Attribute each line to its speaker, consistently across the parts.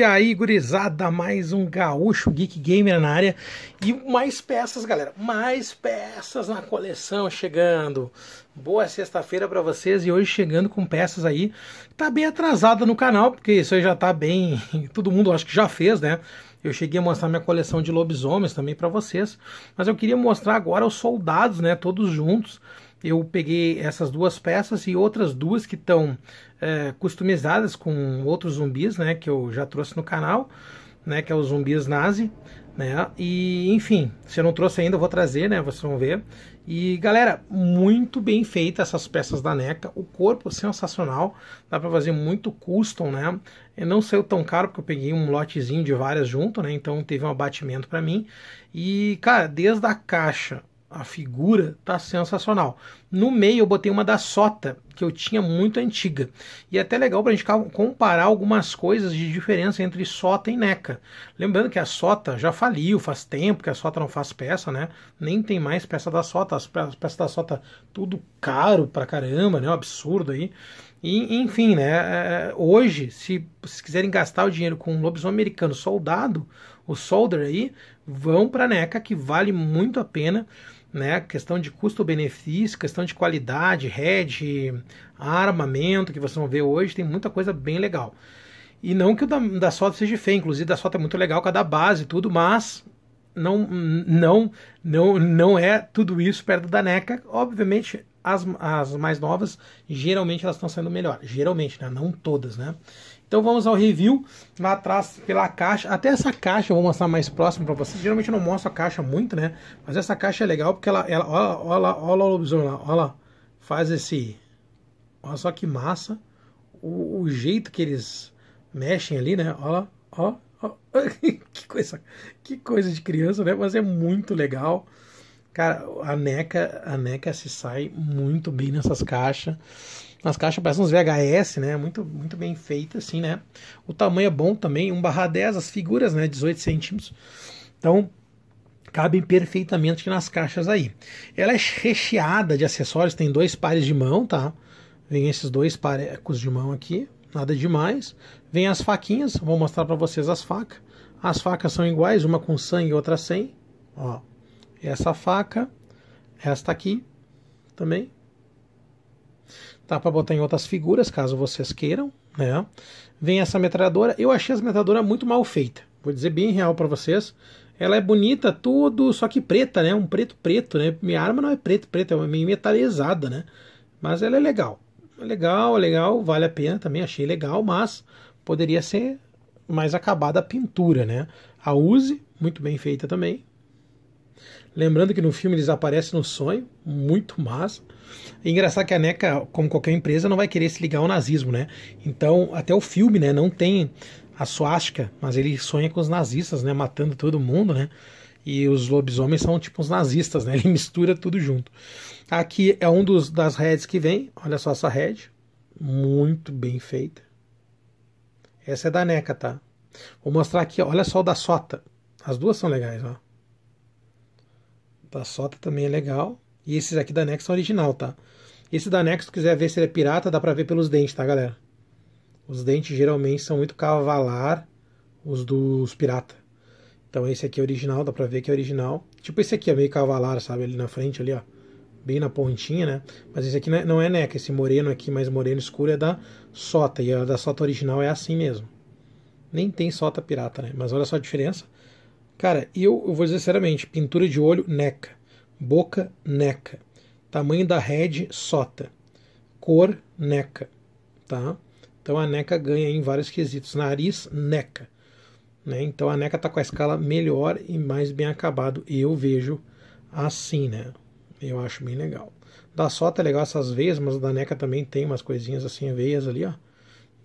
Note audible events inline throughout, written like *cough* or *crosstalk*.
Speaker 1: E aí, gurizada, mais um gaúcho Geek Gamer na área. E mais peças, galera, mais peças na coleção chegando. Boa sexta-feira para vocês e hoje chegando com peças aí. Tá bem atrasada no canal, porque isso aí já tá bem... *laughs* Todo mundo acho que já fez, né? Eu cheguei a mostrar minha coleção de lobisomens também para vocês. Mas eu queria mostrar agora os soldados, né? Todos juntos eu peguei essas duas peças e outras duas que estão é, customizadas com outros zumbis, né? Que eu já trouxe no canal, né? Que é os zumbis nazi, né? E enfim, se eu não trouxe ainda, eu vou trazer, né? Vocês vão ver. E galera, muito bem feita essas peças da NECA. O corpo sensacional, dá para fazer muito custom, né? E não saiu tão caro porque eu peguei um lotezinho de várias junto, né? Então teve um abatimento para mim. E cara, desde a caixa a figura tá sensacional. No meio eu botei uma da Sota, que eu tinha muito antiga. E é até legal pra gente comparar algumas coisas de diferença entre Sota e Neca. Lembrando que a Sota já faliu, faz tempo que a Sota não faz peça, né? Nem tem mais peça da Sota. As peças da Sota tudo caro pra caramba, né? Um absurdo aí. E, enfim, né? É, é, hoje, se, se quiserem gastar o dinheiro com um lobisomem americano soldado, o Solder aí, vão pra Neca, que vale muito a pena né? Questão de custo-benefício, questão de qualidade, rede, armamento que vocês vão ver hoje, tem muita coisa bem legal. E não que o da, da seja feio, inclusive da SOTA é muito legal, cada base e tudo, mas não, não, não, não é tudo isso perto da NECA. Obviamente, as, as mais novas, geralmente elas estão saindo melhor. Geralmente, né? Não todas, né? Então vamos ao review lá atrás pela caixa. Até essa caixa eu vou mostrar mais próximo para vocês. Geralmente eu não mostro a caixa muito, né? Mas essa caixa é legal porque ela, ela olha, olha lá, olha o lobisomem lá, olha lá, faz esse, olha só que massa, o, o jeito que eles mexem ali, né? Olha lá, olha. *laughs* que coisa, que coisa de criança, né? Mas é muito legal. Cara, a NECA, a NECA se sai muito bem nessas caixas. As caixas parecem uns VHS, né? Muito, muito bem feita, assim, né? O tamanho é bom também, 1 barra 10, as figuras, né? 18 centímetros. Então, cabem perfeitamente nas caixas aí. Ela é recheada de acessórios, tem dois pares de mão, tá? Vem esses dois parecos de mão aqui, nada demais. Vem as faquinhas, vou mostrar para vocês as facas. As facas são iguais, uma com sangue, outra sem. Ó, essa faca, esta aqui também, tá? Para botar em outras figuras, caso vocês queiram, né? Vem essa metralhadora. Eu achei essa metralhadora muito mal feita. Vou dizer bem real para vocês. Ela é bonita tudo, só que preta, né? Um preto preto, né? Minha arma não é preto preto, é meio metalizada, né? Mas ela é legal. Legal, legal, vale a pena também, achei legal, mas poderia ser mais acabada a pintura, né? A Uzi, muito bem feita também, Lembrando que no filme eles aparecem no sonho, muito massa. engraçado que a NECA, como qualquer empresa, não vai querer se ligar ao nazismo, né? Então, até o filme, né, não tem a suástica, mas ele sonha com os nazistas, né, matando todo mundo, né? E os lobisomens são tipo os nazistas, né? *laughs* Ele mistura tudo junto. Aqui é um dos das redes que vem. Olha só essa red, muito bem feita. Essa é da NECA, tá? Vou mostrar aqui, olha só o da Sota. As duas são legais, ó da Sota também é legal. E esses aqui da Nexon original, tá? Esse da Nexon, quiser ver se ele é pirata, dá pra ver pelos dentes, tá, galera? Os dentes geralmente são muito cavalar, os dos pirata. Então esse aqui é original, dá pra ver que é original. Tipo esse aqui é meio cavalar, sabe? Ali na frente, ali, ó. Bem na pontinha, né? Mas esse aqui não é, é neca, esse moreno aqui, mais moreno escuro, é da Sota. E a da Sota original é assim mesmo. Nem tem Sota pirata, né? Mas olha só a diferença. Cara, eu, eu vou dizer sinceramente, pintura de olho, neca. Boca, neca. Tamanho da head, sota. Cor, neca. Tá? Então a neca ganha em vários quesitos. Nariz, neca. Né? Então a neca está com a escala melhor e mais bem acabado. Eu vejo assim, né? Eu acho bem legal. Da sota é legal essas veias, mas da neca também tem umas coisinhas assim, veias ali, ó.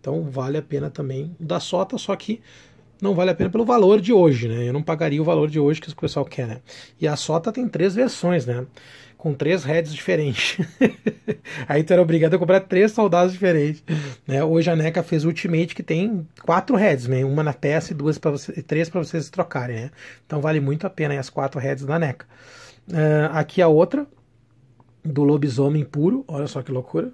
Speaker 1: Então vale a pena também da sota, só que não vale a pena pelo valor de hoje, né? Eu não pagaria o valor de hoje que o pessoal quer, né? E a Sota tem três versões, né? Com três heads diferentes. *laughs* Aí tu era obrigado a comprar três soldados diferentes. Né? Hoje a NECA fez o Ultimate que tem quatro heads, né? Uma na peça e duas para você, três para vocês trocarem, né? Então vale muito a pena as quatro heads da NECA. Uh, aqui a outra do lobisomem puro, olha só que loucura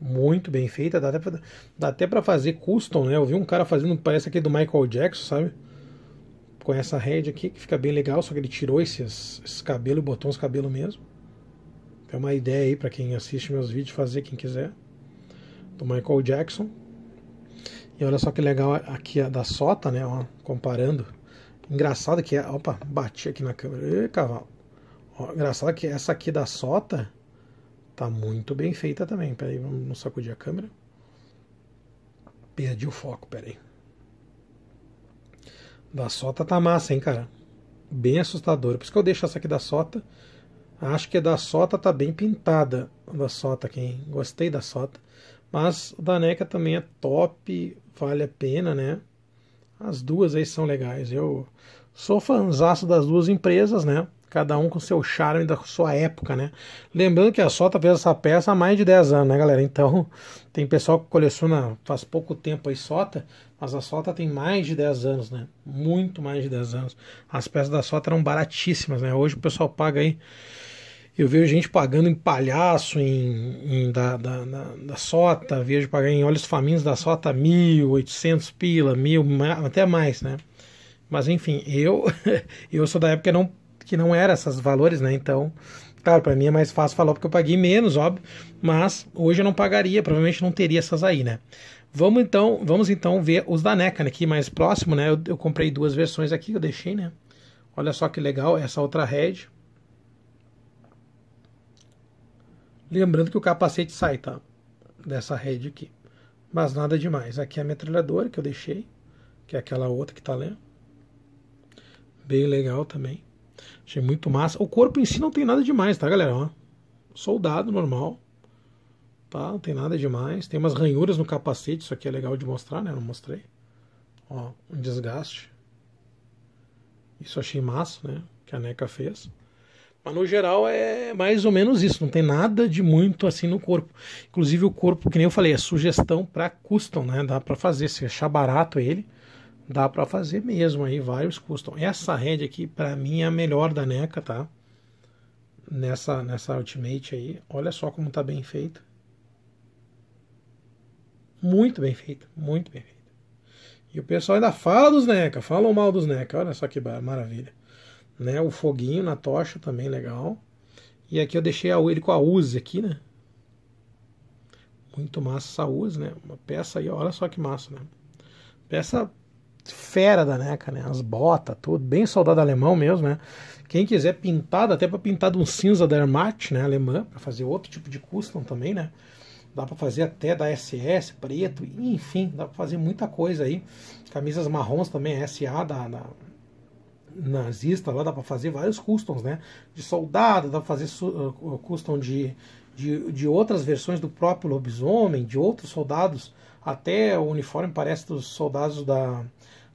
Speaker 1: muito bem feita, dá até pra, dá até pra fazer custom, né? Eu vi um cara fazendo, parece aqui do Michael Jackson, sabe? Com essa head aqui, que fica bem legal, só que ele tirou esses, esses cabelos e botou uns cabelos mesmo. É uma ideia aí para quem assiste meus vídeos fazer, quem quiser. Do Michael Jackson. E olha só que legal aqui a da sota, né? Ó, comparando. Engraçado que é. Opa, bati aqui na câmera. Ê, cavalo. Ó, engraçado que essa aqui da sota Tá muito bem feita também. Peraí, vamos não sacudir a câmera. Perdi o foco, peraí. Da sota tá massa, hein, cara? Bem assustadora. Por isso que eu deixo essa aqui da sota. Acho que a da sota tá bem pintada. Da sota, quem gostei da sota. Mas da NECA também é top, vale a pena, né? As duas aí são legais. Eu sou fanzaço das duas empresas, né? cada um com seu charme da sua época, né? Lembrando que a Sota fez essa peça há mais de 10 anos, né, galera? Então, *laughs* tem pessoal que coleciona faz pouco tempo aí Sota, mas a Sota tem mais de 10 anos, né? Muito mais de 10 anos. As peças da Sota eram baratíssimas, né? Hoje o pessoal paga aí. Eu vejo gente pagando em palhaço em, em da, da, da, da, Sota, vejo pagar em olhos famintos da Sota 1.800 pila, mil, até mais, né? Mas enfim, eu *laughs* eu sou da época que não que não era esses valores, né? Então, claro, para mim é mais fácil falar porque eu paguei menos, óbvio, mas hoje eu não pagaria, provavelmente não teria essas aí, né? Vamos então, vamos então ver os da NECA né, aqui mais próximo, né? Eu, eu comprei duas versões aqui eu deixei, né? Olha só que legal essa outra head. Lembrando que o capacete sai, tá? Dessa head aqui. Mas nada demais. Aqui é a metralhadora que eu deixei, que é aquela outra que tá lá. Bem legal também. Achei muito massa. O corpo em si não tem nada demais, tá, galera? Ó, soldado normal. Tá? Não tem nada demais. Tem umas ranhuras no capacete, isso aqui é legal de mostrar, né? não mostrei. Ó, um desgaste. Isso achei massa, né? Que a NECA fez. Mas no geral é mais ou menos isso, não tem nada de muito assim no corpo. Inclusive o corpo, que nem eu falei, é sugestão para custom, né? Dá para fazer, se achar barato ele, dá para fazer mesmo aí, vários custom. Essa rede aqui, para mim, é a melhor da NECA, tá? Nessa, nessa Ultimate aí, olha só como tá bem feita. Muito bem feita, muito bem feita. E o pessoal ainda fala dos NECA, falam mal dos NECA, olha só que maravilha. Né, o foguinho na tocha também legal. E aqui eu deixei a, ele com a Uzi aqui, né? Muito massa essa Uzi, né? Uma peça aí, olha só que massa, né? Peça fera da NECA, né? As botas, tudo, bem soldado alemão mesmo, né? Quem quiser pintar, dá até para pintar de um cinza da Ermat, né, alemã, para fazer outro tipo de custom também, né? Dá para fazer até da SS, preto, enfim, dá para fazer muita coisa aí. Camisas marrons também, SA da, da nazista lá, dá para fazer vários customs, né? De soldado, dá para fazer uh, uh, custom de de, de outras versões do próprio lobisomem, de outros soldados, até o uniforme parece dos soldados da,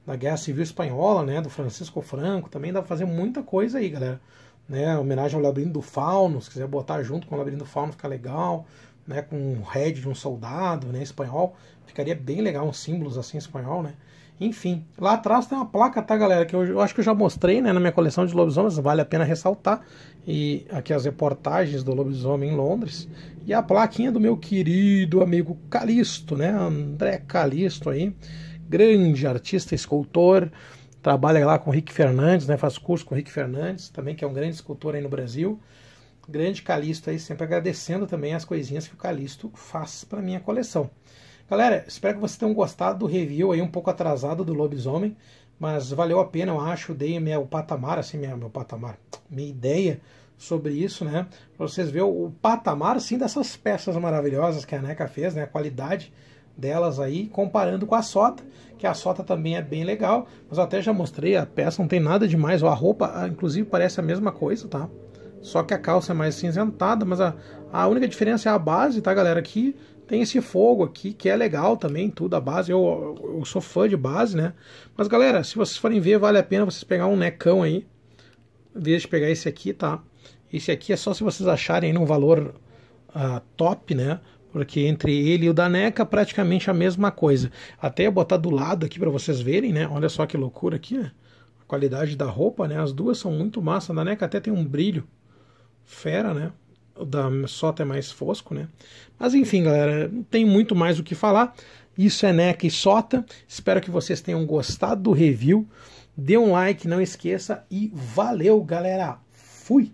Speaker 1: da Guerra Civil Espanhola, né, do Francisco Franco, também dá pra fazer muita coisa aí, galera. Né, homenagem ao Labirinto do Fauno, se quiser botar junto com o Labirinto do Fauno fica legal, né, com um head de um soldado né, espanhol, ficaria bem legal, uns símbolos assim espanhol, né. Enfim, lá atrás tem uma placa, tá, galera? Que eu, eu, acho que eu já mostrei né, na minha coleção de lobisomens, vale a pena ressaltar. E aqui as reportagens do lobisomem em Londres. E a plaquinha do meu querido amigo Calisto, né? André Calisto aí, grande artista, escultor. Trabalha lá com o Rick Fernandes, né? Faz curso com o Rick Fernandes, também que é um grande escultor aí no Brasil. Grande Calisto aí, sempre agradecendo também as coisinhas que o Calisto faz para minha coleção. Galera, espero que vocês tenham gostado do review aí um pouco atrasado do Lobisomem, mas valeu a pena, eu acho, dei meu patamar, assim, minha, meu patamar, minha ideia sobre isso, né? Pra vocês verem o, o patamar, sim, dessas peças maravilhosas que a NECA fez, né? A qualidade delas aí, comparando com a Sota, que a Sota também é bem legal, mas eu até já mostrei a peça, não tem nada demais, a roupa, inclusive, parece a mesma coisa, tá? Só que a calça é mais cinzentada, mas a, a única diferença é a base, tá, galera? Que tem esse fogo aqui que é legal também, tudo a base. Eu, eu sou fã de base, né? Mas galera, se vocês forem ver, vale a pena vocês pegar um necão aí. vez de pegar esse aqui, tá? Esse aqui é só se vocês acharem um valor uh, top, né? Porque entre ele e o da NECA praticamente a mesma coisa. Até eu botar do lado aqui para vocês verem, né? Olha só que loucura aqui, né? A qualidade da roupa, né? As duas são muito massa. A da NECA até tem um brilho fera, né? da Sota é mais fosco, né? Mas enfim, galera, não tem muito mais o que falar. Isso é NECA e Sota. Espero que vocês tenham gostado do review. Dê um like, não esqueça. E valeu, galera. Fui!